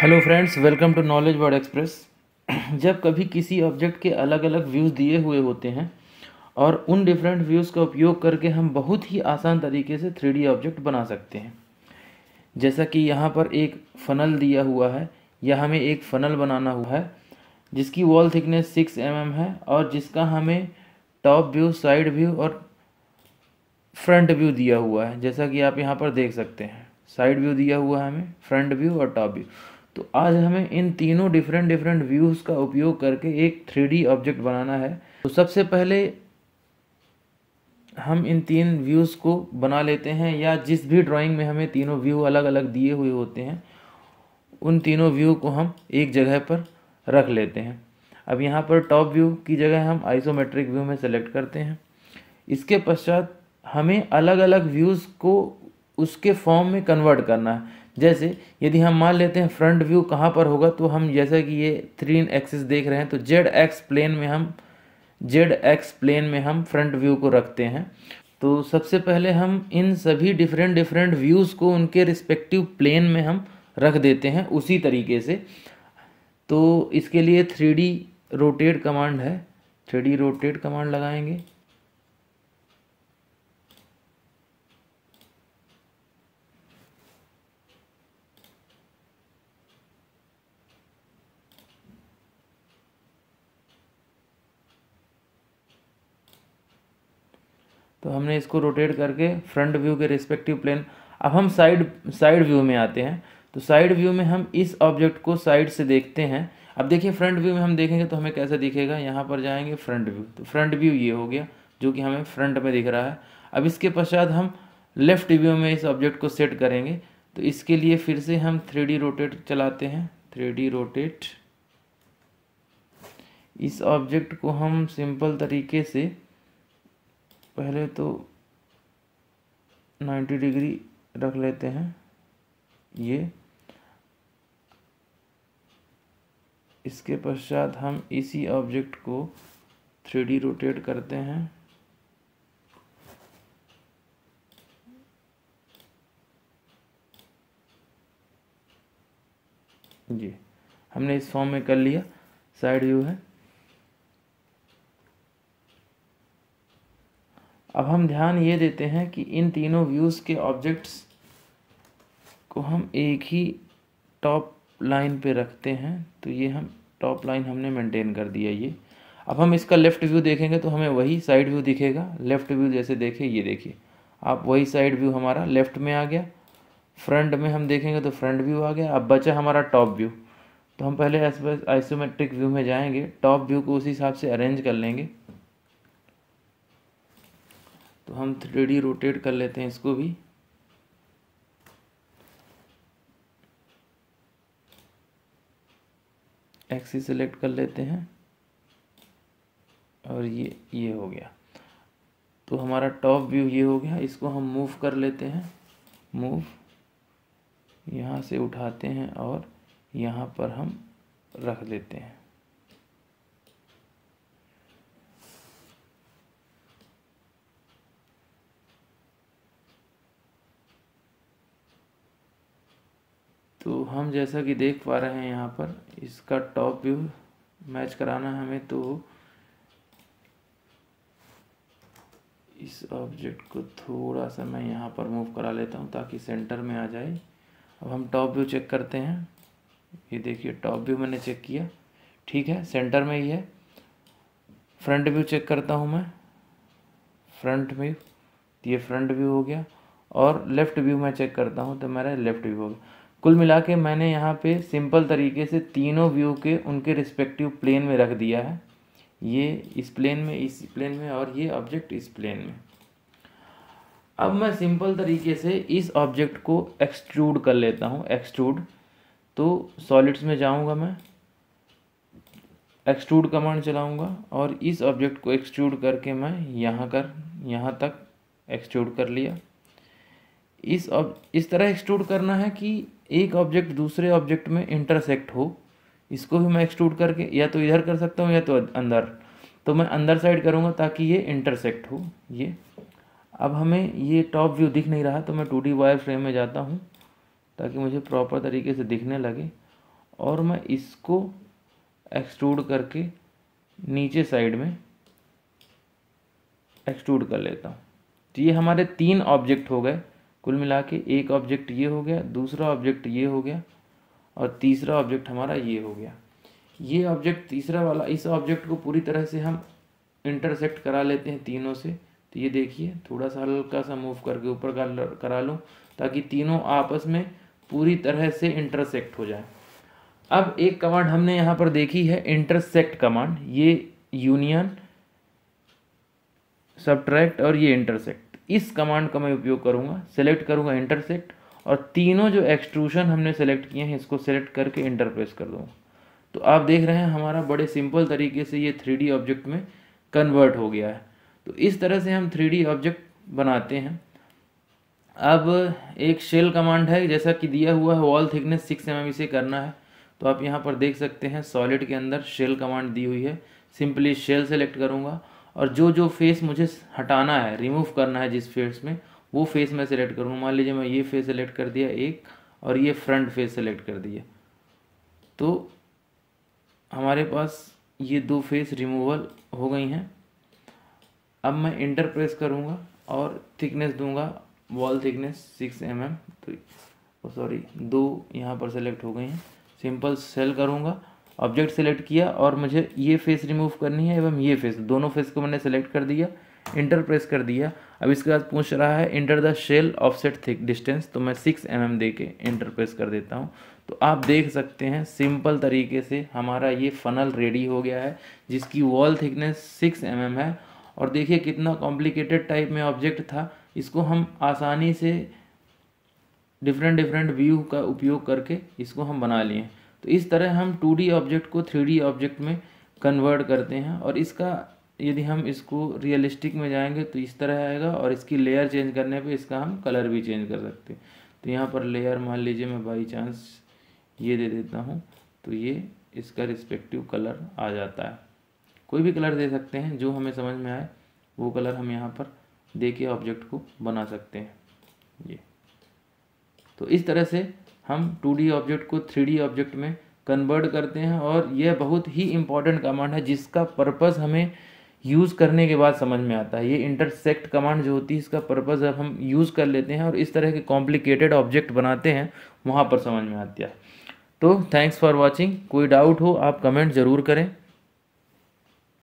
hello friends welcome to knowledge world express जब कभी किसी ऑब्जेक्ट के अलग अलग व्यूज़ दिए हुए होते हैं और उन डिफरेंट व्यूज़ का उपयोग करके हम बहुत ही आसान तरीके से थ्री ऑब्जेक्ट बना सकते हैं जैसा कि यहाँ पर एक फ़नल दिया हुआ है या हमें एक फ़नल बनाना हुआ है जिसकी wall thickness six M mm है और जिसका हमें टॉप व्यू साइड व्यू और फ्रंट व्यू दिया हुआ है जैसा कि आप यहाँ पर देख सकते हैं साइड व्यू दिया हुआ है हमें फ्रंट व्यू और टॉप व्यू तो आज हमें इन तीनों डिफरेंट डिफरेंट व्यूज़ का उपयोग करके एक थ्री ऑब्जेक्ट बनाना है तो सबसे पहले हम इन तीन व्यूज़ को बना लेते हैं या जिस भी ड्राइंग में हमें तीनों व्यू अलग अलग दिए हुए होते हैं उन तीनों व्यू को हम एक जगह पर रख लेते हैं अब यहाँ पर टॉप व्यू की जगह हम आइसोमेट्रिक व्यू में सेलेक्ट करते हैं इसके पश्चात हमें अलग अलग व्यूज़ को उसके फॉर्म में कन्वर्ट करना है जैसे यदि हम मान लेते हैं फ्रंट व्यू कहाँ पर होगा तो हम जैसा कि ये थ्री एक्सिस देख रहे हैं तो जेड एक्स प्लेन में हम जेड एक्स प्लेन में हम फ्रंट व्यू को रखते हैं तो सबसे पहले हम इन सभी डिफरेंट डिफरेंट व्यूज़ को उनके रिस्पेक्टिव प्लेन में हम रख देते हैं उसी तरीके से तो इसके लिए थ्री रोटेट कमांड है थ्री रोटेट कमांड लगाएंगे तो हमने इसको रोटेट करके फ्रंट व्यू के रिस्पेक्टिव प्लेन अब हम साइड साइड व्यू में आते हैं तो साइड व्यू में हम इस ऑब्जेक्ट को साइड से देखते हैं अब देखिए फ्रंट व्यू में हम देखेंगे तो हमें कैसा दिखेगा यहाँ पर जाएंगे फ्रंट व्यू तो फ्रंट व्यू ये हो गया जो कि हमें फ्रंट में दिख रहा है अब इसके पश्चात हम लेफ़्ट व्यू में इस ऑब्जेक्ट को सेट करेंगे तो इसके लिए फिर से हम थ्री रोटेट चलाते हैं थ्री रोटेट इस ऑब्जेक्ट को हम सिंपल तरीके से पहले तो 90 डिग्री रख लेते हैं ये इसके पश्चात हम इसी ऑब्जेक्ट को थ्री डी रोटेट करते हैं जी हमने इस फॉर्म में कर लिया साइड व्यू है अब हम ध्यान ये देते हैं कि इन तीनों व्यूज़ के ऑब्जेक्ट्स को हम एक ही टॉप लाइन पे रखते हैं तो ये हम टॉप लाइन हमने मेंटेन कर दिया ये अब हम इसका लेफ़्ट व्यू देखेंगे तो हमें वही साइड व्यू दिखेगा लेफ़्ट व्यू जैसे देखे ये देखिए आप वही साइड व्यू हमारा लेफ़्ट में आ गया फ्रंट में हम देखेंगे तो फ्रंट व्यू आ गया अब बचा हमारा टॉप व्यू तो हम पहले आइसोमेट्रिक व्यू में जाएंगे टॉप व्यू को उसी हिसाब से अरेंज कर लेंगे तो हम थ्री रोटेट कर लेते हैं इसको भी एक्सी सेलेक्ट कर लेते हैं और ये ये हो गया तो हमारा टॉप व्यू ये हो गया इसको हम मूव कर लेते हैं मूव यहाँ से उठाते हैं और यहाँ पर हम रख लेते हैं तो हम जैसा कि देख पा रहे हैं यहाँ पर इसका टॉप व्यू मैच कराना है हमें तो इस ऑब्जेक्ट को थोड़ा सा मैं यहाँ पर मूव करा लेता हूँ ताकि सेंटर में आ जाए अब हम टॉप व्यू चेक करते हैं ये देखिए टॉप व्यू मैंने चेक किया ठीक है सेंटर में ही है फ्रंट व्यू चेक करता हूँ मैं फ्रंट व्यू ये फ्रंट व्यू हो गया और लेफ़्ट व्यू मैं चेक करता हूँ तो मेरा लेफ़्ट व्यू हो गया कुल मिला के मैंने यहाँ पे सिंपल तरीके से तीनों व्यू के उनके रिस्पेक्टिव प्लेन में रख दिया है ये इस प्लेन में इस प्लेन में और ये ऑब्जेक्ट इस प्लेन में अब मैं सिंपल तरीके से इस ऑब्जेक्ट को एक्सट्रूड कर लेता हूँ एक्सट्रूड तो सॉलिड्स में जाऊँगा मैं एक्सट्रूड कमांड चलाऊँगा और इस ऑब्जेक्ट को एक्सट्रूड करके मैं यहाँ कर यहाँ तक एक्सट्रूड कर लिया इस अब इस तरह एक्सट्रूड करना है कि एक ऑब्जेक्ट दूसरे ऑब्जेक्ट में इंटरसेक्ट हो इसको भी मैं एक्सट्रूड करके या तो इधर कर सकता हूँ या तो अंदर तो मैं अंदर साइड करूँगा ताकि ये इंटरसेक्ट हो ये अब हमें ये टॉप व्यू दिख नहीं रहा तो मैं टू डी वायर फ्रेम में जाता हूँ ताकि मुझे प्रॉपर तरीके से दिखने लगे और मैं इसको एक्सट्रूड करके नीचे साइड में एक्सट्रूड कर लेता हूँ तो ये हमारे तीन ऑब्जेक्ट हो गए कुल मिला के एक ऑब्जेक्ट ये हो गया दूसरा ऑब्जेक्ट ये हो गया और तीसरा ऑब्जेक्ट हमारा ये हो गया ये ऑब्जेक्ट तीसरा वाला इस ऑब्जेक्ट को पूरी तरह से हम इंटरसेक्ट करा लेते हैं तीनों से तो ये देखिए थोड़ा सा हल्का सा मूव करके ऊपर का करा लूँ ताकि तीनों आपस में पूरी तरह से इंटरसेक्ट हो जाए अब एक कमांड हमने यहाँ पर देखी है इंटरसेक्ट कमांड ये यूनियन सब्ट्रैक्ट और ये इंटरसेक्ट इस कमांड का मैं उपयोग करूंगा सेलेक्ट करूंगा इंटर सेट और तीनों जो एक्सट्रूशन हमने सेलेक्ट किए हैं इसको सेलेक्ट करके इंटरप्रेस कर दूँगा तो आप देख रहे हैं हमारा बड़े सिंपल तरीके से ये थ्री ऑब्जेक्ट में कन्वर्ट हो गया है तो इस तरह से हम थ्री ऑब्जेक्ट बनाते हैं अब एक शेल कमांड है जैसा कि दिया हुआ है वॉल थिकनेस सिक्स एम इसे करना है तो आप यहाँ पर देख सकते हैं सॉलिड के अंदर शेल कमांड दी हुई है सिंपली शेल सेलेक्ट करूँगा और जो जो फेस मुझे हटाना है रिमूव करना है जिस फेस में वो फेस मैं सिलेक्ट करूँगा मान लीजिए मैं ये फेस सेलेक्ट कर दिया एक और ये फ्रंट फेस सेलेक्ट कर दिया तो हमारे पास ये दो फेस रिमूवल हो गई हैं अब मैं इंटर प्रेस करूँगा और थिकनेस दूंगा wall thickness six M M तो सॉरी oh, दो यहाँ पर सेलेक्ट हो गई हैं सिंपल सेल करूँगा ऑब्जेक्ट सेलेक्ट किया और मुझे ये फेस रिमूव करनी है एवं ये फेस दोनों फेस को मैंने सेलेक्ट कर दिया इंटर प्रेस कर दिया अब इसके बाद पूछ रहा है enter the shell offset thick distance तो मैं सिक्स एम एम दे के इंटर प्रेस कर देता हूँ तो आप देख सकते हैं सिंपल तरीके से हमारा ये फनल रेडी हो गया है जिसकी wall thickness six M mm है और देखिए कितना कॉम्प्लिकेटेड टाइप में ऑब्जेक्ट था इसको हम आसानी से डिफरेंट डिफरेंट व्यू का उपयोग करके इसको हम बना लिए तो इस तरह हम टू ऑब्जेक्ट को थ्री ऑब्जेक्ट में कन्वर्ट करते हैं और इसका यदि हम इसको रियलिस्टिक में जाएंगे तो इस तरह आएगा और इसकी लेयर चेंज करने पे इसका हम कलर भी चेंज कर सकते हैं तो यहाँ पर लेयर मान लीजिए मैं बाई चांस ये दे देता हूँ तो ये इसका रिस्पेक्टिव कलर आ जाता है कोई भी कलर दे सकते हैं जो हमें समझ में आए वो कलर हम यहाँ पर दे के ऑब्जेक्ट को बना सकते हैं ये तो इस तरह से हम टू ऑब्जेक्ट को थ्री ऑब्जेक्ट में कन्वर्ट करते हैं और यह बहुत ही इम्पॉर्टेंट कमांड है जिसका पर्पज़ हमें यूज़ करने के बाद समझ में आता है ये इंटरसेक्ट कमांड जो होती है इसका पर्पज़ अब हम यूज़ कर लेते हैं और इस तरह के कॉम्प्लिकेटेड ऑब्जेक्ट बनाते हैं वहाँ पर समझ में आती है तो थैंक्स फॉर वॉचिंग कोई डाउट हो आप कमेंट ज़रूर करें